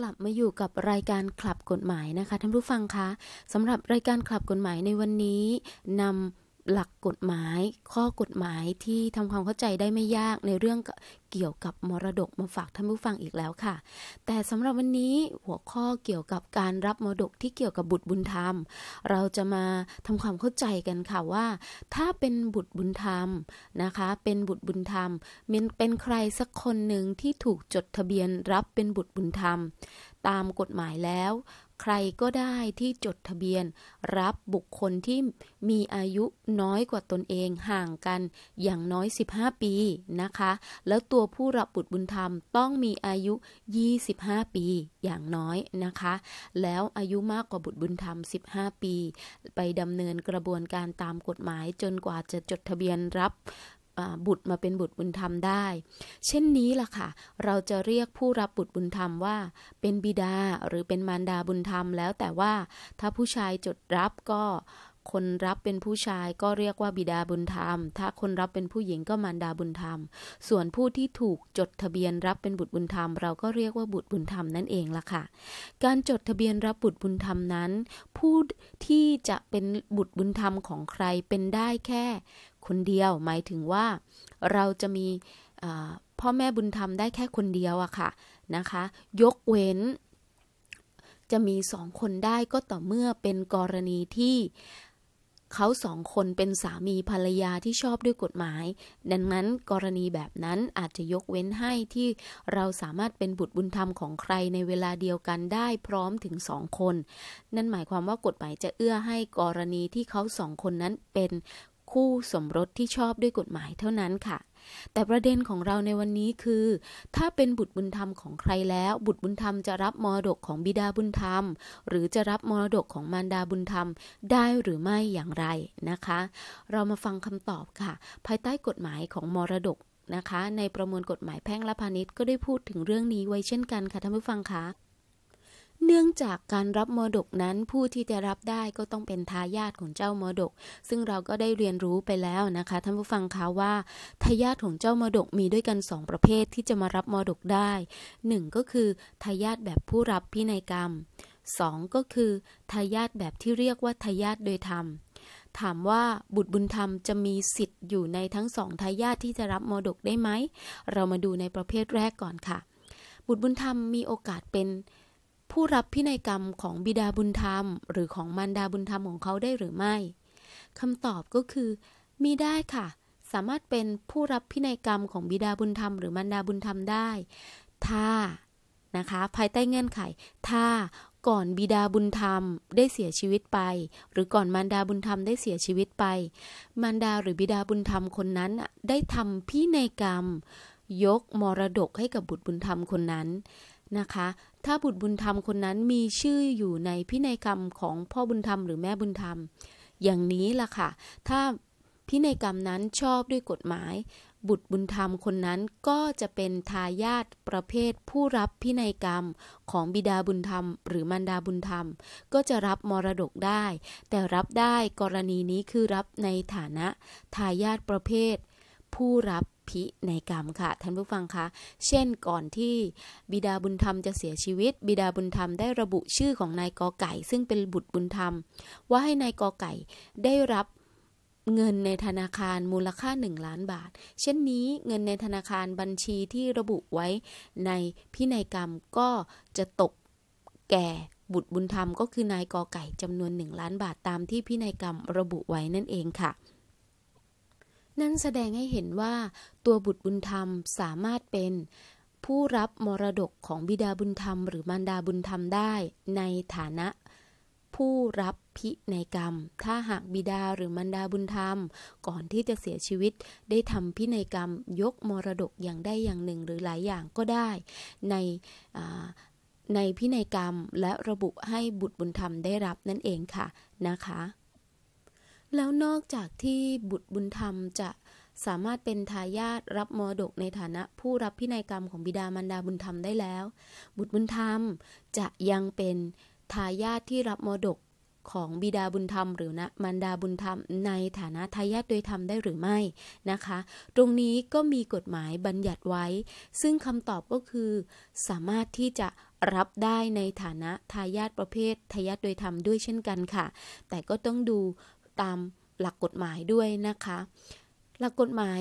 กลับมาอยู่กับรายการคลับกฎหมายนะคะท่านผู้ฟังคะสำหรับรายการคลับกฎหมายในวันนี้นำหลักกฎหมายข้อกฎหมายที่ทำความเข้าใจได้ไม่ยากในเรื่องเกี่ยวกับมรดกมาฝากท่านผู้ฟังอีกแล้วค่ะ แต่สำหรับวันนี้หัวข้อเกี่ยวกับการรับมรดกที่เกี่ยวกับบุตรบุญธรรม เราจะมาทำความเข้าใจกันค่ะว่า ถ้าเป็นบุตรบุญธรรมนะคะ เป็นบุตรบุญธรรมเป็นใครสักคนหนึ่งที่ถูกจดทะเบียนรับเป็นบุตรบุญธรรมตามกฎหมายแล้วใครก็ได้ที่จดทะเบียนรับบุคคลที่มีอายุน้อยกว่าตนเองห่างกันอย่างน้อย15ปีนะคะ แล้วตัวผู้รับบุตรบุญธรรมต้องมีอายุ 25 ปีอย่างน้อยนะคะ แล้วอายุมากกว่าบุตรบุญธรรม15 ปี ไปดำเนินกระบวนการตามกฎหมายจนกว่าจะจดทะเบียนรับบุตรมาเป็นบุตรบุญธรรมได้ เช่นนี้ล่ะค่ะ เราจะเรียกผู้รับบุตรบุญธรรมว่าเป็นบิดาหรือเป็นมารดาบุญธรรม แล้วแต่ว่า ถ้าผู้ชายจดรับก็คนรับเป็นผู้ชายก็เรียกว่าบิดาบุญธรรม ถ้าคนรับเป็นผู้หญิงก็มารดาบุญธรรม ส่วนผู้ที่ถูกจดทะเบียนรับเป็นบุตรบุญธรรมเราก็เรียกว่าบุตรบุญธรรมนั่นเองล่ะค่ะการจดทะเบียนรับบุตรบุญธรรมนั้นผู้ที่จะเป็นบุตรบุญธรรมของใครเป็นได้แค่คนเดียวหมายถึงว่าเราจะมีพ่อแม่บุญธรรมได้แค่คนเดียวอะค่ะนะคะยกเว้นจะมีสองคนได้ก็ต่อเมื่อเป็นกรณีที่เขาสองคนเป็นสามีภรรยาที่ชอบด้วยกฎหมาย ดังนั้นกรณีแบบนั้นอาจจะยกเว้นให้ที่เราสามารถเป็นบุตรบุญธรรมของใครในเวลาเดียวกันได้พร้อมถึงสองคน นั่นหมายความว่ากฎหมายจะเอื้อให้กรณีที่เขาสองคนนั้นเป็นคู่สมรสที่ชอบด้วยกฎหมายเท่านั้นค่ะ แต่ประเด็นของเราในวันนี้คือ ถ้าเป็นบุตรบุญธรรมของใครแล้ว บุตรบุญธรรมจะรับมรดกของบิดาบุญธรรม หรือจะรับมรดกของมารดาบุญธรรมได้หรือไม่อย่างไรนะคะ เรามาฟังคำตอบค่ะ ภายใต้กฎหมายของมรดกนะคะ ในประมวลกฎหมายแพ่งและพาณิชย์ก็ได้พูดถึงเรื่องนี้ไว้เช่นกันค่ะท่านผู้ฟังคะเนื่องจากการรับมรดกนั้นผู้ที่จะรับได้ก็ต้องเป็นทายาทของเจ้ามรดก ซึ่งเราก็ได้เรียนรู้ไปแล้วนะคะท่านผู้ฟังคะว่าทายาทของเจ้ามรดกมีด้วยกัน 2 ประเภทที่จะมารับมรดกได้1ก็คือทายาทแบบผู้รับพินัยกรรม 2 ก็คือทายาทแบบที่เรียกว่าทายาทโดยธรรมถามว่าบุตรบุญธรรมจะมีสิทธิ์อยู่ในทั้งสองทายาทที่จะรับมรดกได้ไหมเรามาดูในประเภทแรกก่อนค่ะ บุตรบุญธรรมมีโอกาสเป็นผู้รับพินัยกรรมของบิดาบุญธรรม หรือของมารดาบุญธรรมของเขาได้หรือไม่คำตอบก็คือ มีได้ค่ะ สามารถเป็นผู้รับพินัยกรรมของบิดาบุญธรรมหรือมารดาบุญธรรมได้ ถ้านะคะภายใต้เงื่อนไข ถ้าก่อนบิดาบุญธรรมได้เสียชีวิตไป หรือก่อนมารดาบุญธรรมได้เสียชีวิตไป มารดาหรือบิดาบุญธรรมคนนั้นได้ทำพินัยกรรมยกมรดกให้กับบุตรบุญธรรมคนนั้นนะคะ ถ้าบุตรบุญธรรมคนนั้นมีชื่ออยู่ในพินัยกรรมของพ่อบุญธรรมหรือแม่บุญธรรม อย่างนี้ล่ะค่ะ ถ้าพินัยกรรมนั้นชอบด้วยกฎหมาย บุตรบุญธรรมคนนั้นก็จะเป็นทายาทประเภทผู้รับพินัยกรรมของบิดาบุญธรรม หรือมารดาบุญธรรม ก็จะรับมรดกได้ แต่รับได้กรณีนี้คือรับในฐานะทายาทประเภท ผู้รับธิในกรรมค่ะ ท่านผู้ฟังคะ เช่นก่อนที่บิดาบุญธรรมจะเสียชีวิต บิดาบุญธรรมได้ระบุชื่อของนายกอไก่ ซึ่งเป็นบุตรบุญธรรม ว่าให้นายกอไก่ได้รับเงินในธนาคารมูลค่า 1 ล้านบาท เช่นนี้เงินในธนาคารบัญชีที่ระบุไว้ในพินัยกรรมก็จะตกแก่บุตรบุญธรรม ก็คือนายกอไก่จำนวน 1 ล้านบาทตามที่พินัยกรรมระบุไว้นั่นเองค่ะนั่นแสดงให้เห็นว่าตัวบุตรบุญธรรมสามารถเป็น ผู้รับมรดกของบิดาบุญธรรม หรือมารดาบุญธรรมได้ในฐานะ ผู้รับพิในกรรมถ้าหากบิดาหรือมารดาบุญธรรม ก่อนที่จะเสียชีวิต ได้ทำพิในกรรมยกมรดกอย่างได้อย่างหนึ่ง หรือหลายอย่างก็ได้ ในในพินัยกรรมและระบุให้บุตรบุญธรรมได้รับนั่นเองค่ะนะคะแล้วนอกจากที่บุตรบุญธรรมจะสามารถเป็นทายาทรับมรดกในฐานะผู้รับพินัยกรรมของบิดามารดาบุญธรรมได้แล้ว บุตรบุญธรรมจะยังเป็น ทายาทที่รับมรดกของบิดาบุญธรรมหรือนะมารดาบุญธรรม ในฐานะทายาทโดยธรรมได้หรือไม่นะคะ ตรงนี้ก็มีกฎหมายบัญญัติไว้ ซึ่งคำตอบก็คือสามารถที่จะรับได้ในฐานะทายาทประเภททายาทโดยธรรมด้วยเช่นกันค่ะ แต่ก็ต้องดูตามหลักกฎหมายด้วยนะคะ หลักกฎหมาย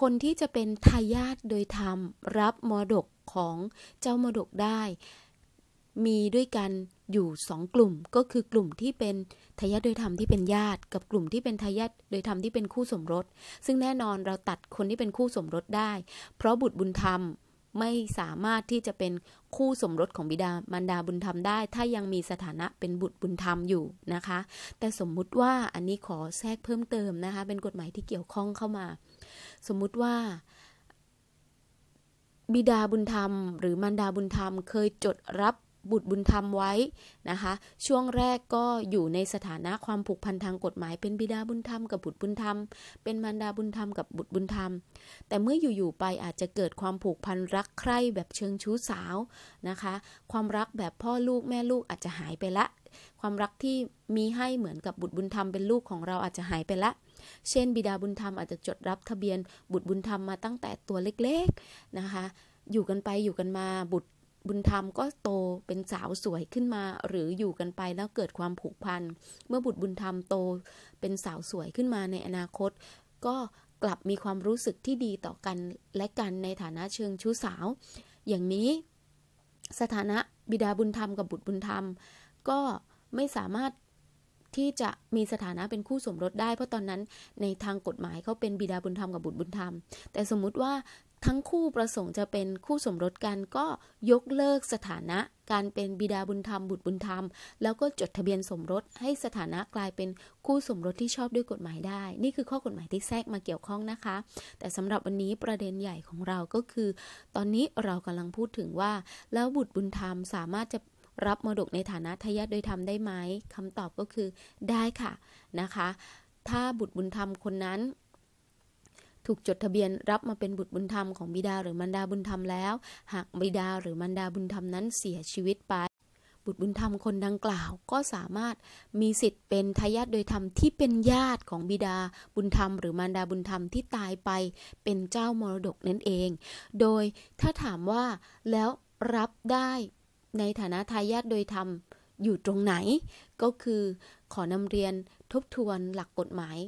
คนที่จะเป็นทายาทโดยธรรม รับมรดกของเจ้ามรดกได้ มีด้วยกันอยู่สองกลุ่ม ก็คือกลุ่มที่เป็นทายาทโดยธรรมที่เป็นญาติ กับกลุ่มที่เป็นทายาทโดยธรรมที่เป็นคู่สมรสซึ่งแน่นอนเราตัดคนที่เป็นคู่สมรสได้เพราะบุตรบุญธรรมไม่สามารถที่จะเป็นคู่สมรสของบิดามารดาบุญธรรมได้ ถ้ายังมีสถานะเป็นบุตรบุญธรรมอยู่นะคะ แต่สมมุติว่าอันนี้ขอแทรกเพิ่มเติมนะคะ เป็นกฎหมายที่เกี่ยวข้องเข้ามา สมมุติว่า บิดาบุญธรรมหรือมารดาบุญธรรมเคยจดรับบุตรบุญธรรมไว้นะคะช่วงแรกก็อยู่ในสถานะความผูกพันทางกฎหมายเป็นบิดาบุญธรรมกับบุตรบุญธรรม เป็นมารดาบุญธรรมกับบุตรบุญธรรม แต่เมื่ออยู่ๆไปอาจจะเกิดความผูกพันรักใคร่แบบเชิงชู้สาวนะคะความรักแบบพ่อลูกแม่ลูกอาจจะหายไปละ ความรักที่มีให้เหมือนกับบุตรบุญธรรม เป็นลูกของเราอาจจะหายไปละเช่นบิดาบุญธรรมอาจจะจดรับทะเบียนบุตรบุญธรรมมาตั้งแต่ตัวเล็กๆนะคะอยู่กันไปอยู่กันมาบุตรบุญธรรมก็โตเป็นสาวสวยขึ้นมาหรืออยู่กันไปแล้วเกิดความผูกพันเมื่อบุตรบุญธรรมโตเป็นสาวสวยขึ้นมาในอนาคต ก็กลับมีความรู้สึกที่ดีต่อกันและกันในฐานะเชิงชู้สาว อย่างนี้ สถานะบิดาบุญธรรมกับบุตรบุญธรรม ก็ไม่สามารถที่จะมีสถานะเป็นคู่สมรสได้ เพราะตอนนั้นในทางกฎหมายเขาเป็นบิดาบุญธรรมกับบุตรบุญธรรม แต่สมมุติว่าทั้งคู่ประสงค์จะเป็นคู่สมรสกันก็ยกเลิกสถานะการเป็นบิดาบุญธรรมบุตรบุญธรรม แล้วก็จดทะเบียนสมรสให้สถานะกลายเป็นคู่สมรสที่ชอบด้วยกฎหมายได้ นี่คือข้อกฎหมายที่แทรกมาเกี่ยวข้องนะคะ แต่สำหรับวันนี้ประเด็นใหญ่ของเราก็คือ ตอนนี้เรากำลังพูดถึงว่าแล้วบุตรบุญธรรมสามารถจะรับมรดกในฐานะทายาทโดยธรรมได้ไหม คำตอบก็คือได้ค่ะนะคะ ถ้าบุตรบุญธรรมคนนั้นถูกจดทะเบียน รับมาเป็นบุตรบุญธรรมของบิดาหรือมารดาบุญธรรมแล้ว หากบิดาหรือมารดาบุญธรรมนั้นเสียชีวิตไป บุตรบุญธรรมคนดังกล่าว ก็สามารถมีสิทธิ์เป็นทายาทโดยธรรมที่เป็นญาติของบิดาบุญธรรม หรือมารดาบุญธรรมที่ตายไปเป็นเจ้ามรดกนั่นเอง โดยถ้าถามว่าแล้วรับได้ในฐานะ ทายาทโดยธรรมอยู่ตรงไหน ก็คือขอนำเรียนทบทวนหลักกฎหมาย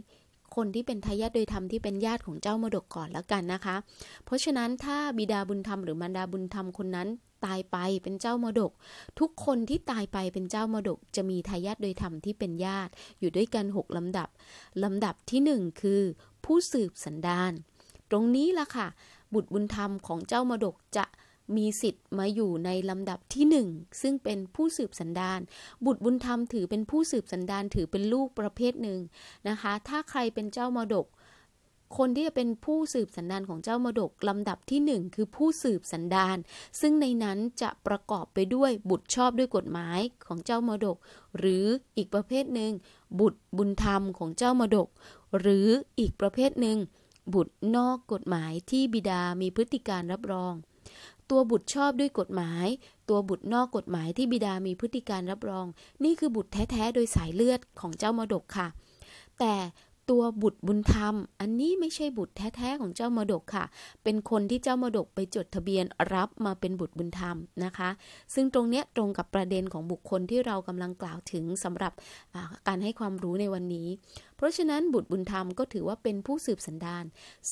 คนที่เป็นทายาทโดยธรรมที่เป็นญาติของเจ้ามาดกก่อนแล้วกันนะคะ เพราะฉะนั้นถ้าบิดาบุญธรรมหรือมารดาบุญธรรมคนนั้น ตายไปเป็นเจ้ามาดก ทุกคนที่ตายไปเป็นเจ้ามาดก จะมีทายาทโดยธรรมที่เป็นญาติ อยู่ด้วยกัน 6ลำดับลำดับที่ 1 คือ ผู้สืบสันดานตรงนี้ล่ะค่ะ บุตรบุญธรรมของเจ้ามาดกจะมีสิทธิ์มาอยู่ในลำดับที่หนึ่งซึ่งเป็นผู้สืบสันดานบุตรบุญธรรมถือเป็นผู้สืบสันดานถือเป็นลูกประเภทหนึ่งนะคะถ้าใครเป็นเจ้ามดก คนที่จะเป็นผู้สืบสันดานของเจ้ามดกลำดับที่หนึ่งคือผู้สืบสันดานซึ่งในนั้นจะประกอบไปด้วยบุตรชอบด้วยกฎหมายของเจ้ามดก หรืออีกประเภทหนึ่ง บุตรบุญธรรมของเจ้ามดก หรืออีกประเภทหนึ่ง บุตรนอกกฎหมายที่บิดามีพฤติการรับรองตัวบุตรชอบด้วยกฎหมาย ตัวบุตรนอกกฎหมายที่บิดามีพฤติการรับรอง นี่คือบุตรแท้ ๆ โดยสายเลือดของเจ้ามดกค่ะ แต่ตัวบุตรบุญธรรม อันนี้ไม่ใช่บุตรแท้ๆ ของเจ้ามาดกค่ะ เป็นคนที่เจ้ามาดกไปจดทะเบียนรับมาเป็นบุตรบุญธรรมนะคะ ซึ่งตรงเนี้ยตรงกับประเด็นของบุคคลที่เรากำลังกล่าวถึงสำหรับการให้ความรู้ในวันนี้ เพราะฉะนั้นบุตรบุญธรรมก็ถือว่าเป็นผู้สืบสันดาน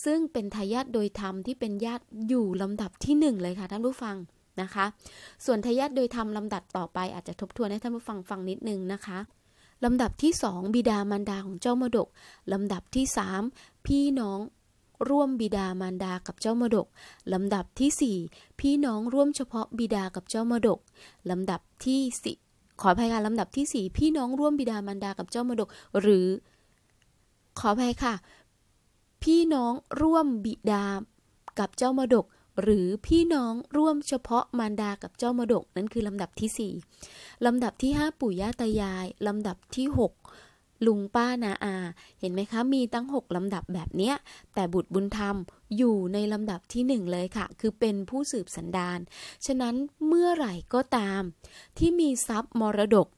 ซึ่งเป็นทายาทโดยธรรมที่เป็นญาติอยู่ลำดับที่ 1 เลยค่ะท่านผู้ฟังนะคะ ส่วนทายาทโดยธรรมลำดับต่อไปอาจจะทบทวนให้ท่านผู้ฟังฟังนิดนึงนะคะลำดับที่สองบิดามารดาของเจ้ามดกลำดับที่สามพี่น้องร่วมบิดามารดากับเจ้ามดกลำดับที่สี่พี่น้องร่วมเฉพาะบิดากับเจ้ามดกลำดับที่สี่ขออภัยค่ะลำดับที่สี่พี่น้องร่วมบิดามารดากับเจ้ามดกหรือ ขออภัยค่ะ พี่น้องร่วมบิดากับเจ้ามดกหรือพี่น้องร่วมเฉพาะมารดากับเจ้ามดกนั่นคือ ลำดับที่ 4 ลำดับที่ 5ปู่ย่าตายาย ลำดับที่ 6 ลุงป้านาอา เห็นไหมคะ มีตั้ง 6ลำดับแบบเนี้ย แต่บุตรบุญธรรมอยู่ในลำดับที่ 1 เลยค่ะ คือเป็นผู้สืบสันดาน ฉะนั้นเมื่อไหร่ก็ตามที่มีทรัพย์มรดก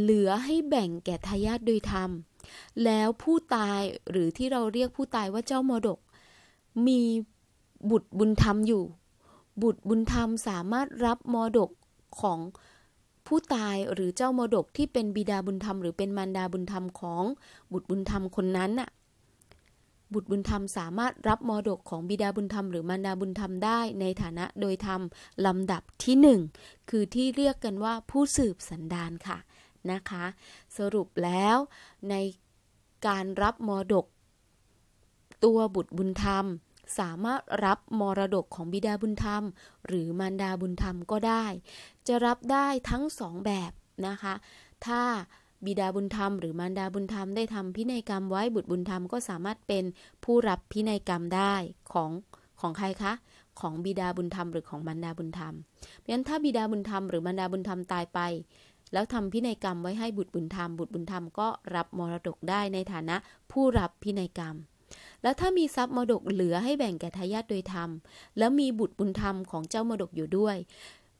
เหลือให้แบ่งแก่ทายาทโดยธรรม แล้วผู้ตายหรือที่เราเรียกผู้ตายว่าเจ้ามรดก มีบุตรบุญธรรมอยู่ บุตรบุญธรรมสามารถรับมรดกของผู้ตายหรือเจ้ามรดกที่เป็นบิดาบุญธรรมหรือเป็นมารดาบุญธรรมของบุตรบุญธรรมคนนั้นน่ะบุตรบุญธรรมสามารถรับมรดกของบิดาบุญธรรมหรือมารดาบุญธรรมได้ในฐานะโดยธรรมลำดับที่ 1 คือที่เรียกกันว่าผู้สืบสันดานค่ะ นะคะ สรุปแล้วในการรับมรดก ตัวบุตรบุญธรรมสามารถรับมรดกของบิดาบุญธรรม หรือมารดาบุญธรรมก็ได้ จะรับได้ทั้งสองแบบนะคะ ถ้าบิดาบุญธรรมหรือมารดาบุญธรรมได้ทำพินัยกรรมไว้บุตรบุญธรรมก็สามารถเป็นผู้รับพินัยกรรมได้ของของใครคะ ของบิดาบุญธรรมหรือของมารดาบุญธรรมเพราะฉะนั้นถ้า บิดาบุญธรรมหรือมารดาบุญธรรมตายไปแล้วทำพินัยกรรมไว้ให้บุตรบุญธรรมบุตรบุญธรรมก็รับมรดกได้ในฐานะผู้รับพินัยกรรมแล้วถ้ามีทรัพย์มรดกเหลือให้แบ่งแก่ทายาทโดยธรรม แล้วมีบุตรบุญธรรมของเจ้ามรดกอยู่ด้วย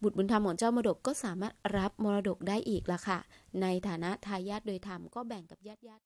บุตรบุญธรรมของเจ้ามรดกก็สามารถรับมรดกได้อีกละค่ะ ในฐานะทายาทโดยธรรมก็แบ่งกับญาติญาติ